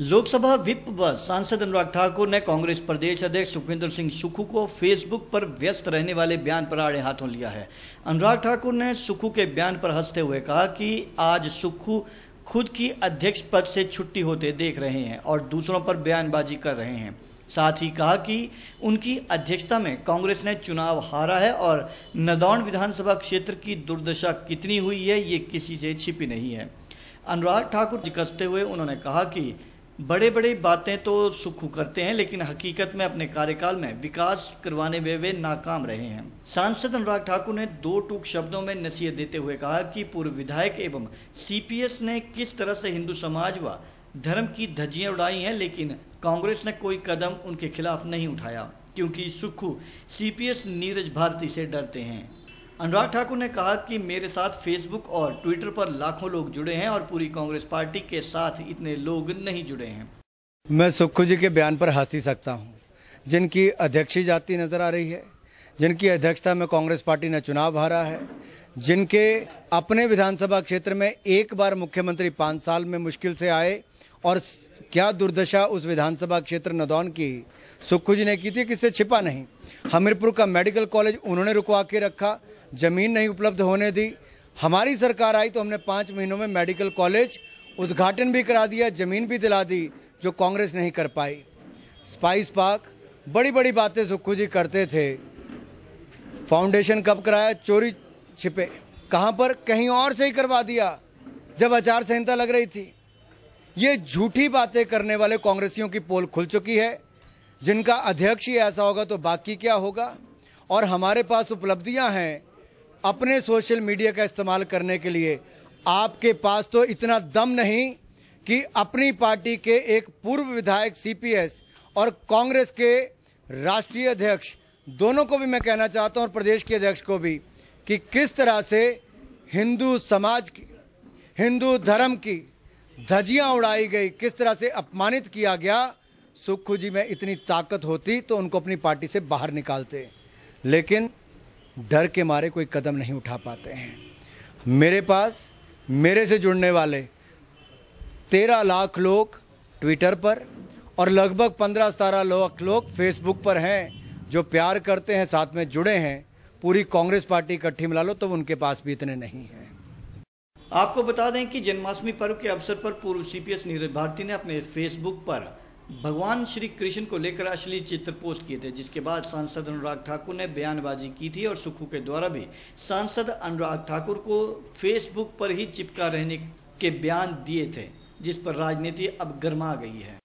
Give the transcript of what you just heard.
Lok Sabha whip व सांसद अनुराग ठाकुर ने कांग्रेस प्रदेश अध्यक्ष सुखविंदर सिंह सुखू को फेसबुक पर व्यस्त रहने वाले बयान पर आड़े हाथों लिया है अनुराग ठाकुर ने सुखू के बयान पर हंसते हुए कहा कि आज सुखू खुद की अध्यक्ष पद से छुट्टी होते देख रहे हैं और दूसरों पर बयानबाजी कर रहे हैं साथ ही कहा कि उनकी अध्यक्षता में कांग्रेस ने चुनाव हारा है और नदौन विधानसभा क्षेत्र की दुर्दशा कितनी हुई है ये किसी से छिपी नहीं है अनुराग ठाकुर कसते हुए उन्होंने कहा कि बड़े बड़े बातें तो सुखू करते हैं लेकिन हकीकत में अपने कार्यकाल में विकास करवाने में वे नाकाम रहे हैं सांसद अनुराग ठाकुर ने दो टूक शब्दों में नसीहत देते हुए कहा कि पूर्व विधायक एवं सीपीएस ने किस तरह से हिंदू समाज व धर्म की धज्जियां उड़ाई हैं लेकिन कांग्रेस ने कोई कदम उनके खिलाफ नहीं उठाया क्योंकि सुक्खू सीपीएस नीरज भारती से डरते हैं अनुराग ठाकुर ने कहा कि मेरे साथ फेसबुक और ट्विटर पर लाखों लोग जुड़े हैं और पूरी कांग्रेस पार्टी के साथ इतने लोग नहीं जुड़े हैं मैं सुखू जी के बयान पर हंसी सकता हूँ जिनकी अध्यक्षी जाती नजर आ रही है जिनकी अध्यक्षता में कांग्रेस पार्टी ने चुनाव हारा है जिनके अपने विधानसभा क्षेत्र में एक बार मुख्यमंत्री पाँच साल में मुश्किल से आए और क्या दुर्दशा उस विधानसभा क्षेत्र नदौन की सुखू जी ने की थी किससे छिपा नहीं हमीरपुर का मेडिकल कॉलेज उन्होंने रुकवा के रखा ज़मीन नहीं उपलब्ध होने दी हमारी सरकार आई तो हमने पाँच महीनों में मेडिकल कॉलेज उद्घाटन भी करा दिया ज़मीन भी दिला दी जो कांग्रेस नहीं कर पाई स्पाइस पार्क बड़ी बड़ी बातें सुक्खू जी करते थे फाउंडेशन कब कराया चोरी छिपे कहाँ पर कहीं और से ही करवा दिया जब आचार संहिता लग रही थी ये झूठी बातें करने वाले कांग्रेसियों की पोल खुल चुकी है जिनका अध्यक्ष ही ऐसा होगा तो बाकी क्या होगा और हमारे पास उपलब्धियां हैं अपने सोशल मीडिया का इस्तेमाल करने के लिए आपके पास तो इतना दम नहीं कि अपनी पार्टी के एक पूर्व विधायक सीपीएस और कांग्रेस के राष्ट्रीय अध्यक्ष दोनों को भी मैं कहना चाहता हूं और प्रदेश के अध्यक्ष को भी कि किस तरह से हिंदू समाज की हिंदू धर्म की धजियां उड़ाई गई किस तरह से अपमानित किया गया सुखू जी में इतनी ताकत होती तो उनको अपनी पार्टी से बाहर निकालते लेकिन डर के मारे कोई कदम नहीं उठा पाते हैं मेरे पास मेरे से जुड़ने वाले तेरह लाख लोग ट्विटर पर और लगभग पंद्रह सतारह लाख लोग फेसबुक पर हैं जो प्यार करते हैं साथ में जुड़े हैं पूरी कांग्रेस पार्टी इकट्ठी मिला लो तो उनके पास भी इतने नहीं हैं आपको बता दें कि जन्माष्टमी पर्व के अवसर पर पूर्व सीपीएस नीरज भारती ने अपने फेसबुक पर भगवान श्री कृष्ण को लेकर अश्लील चित्र पोस्ट किए थे जिसके बाद सांसद अनुराग ठाकुर ने बयानबाजी की थी और सुखू के द्वारा भी सांसद अनुराग ठाकुर को फेसबुक पर ही चिपका रहने के बयान दिए थे जिस पर राजनीति अब गर्मा गई है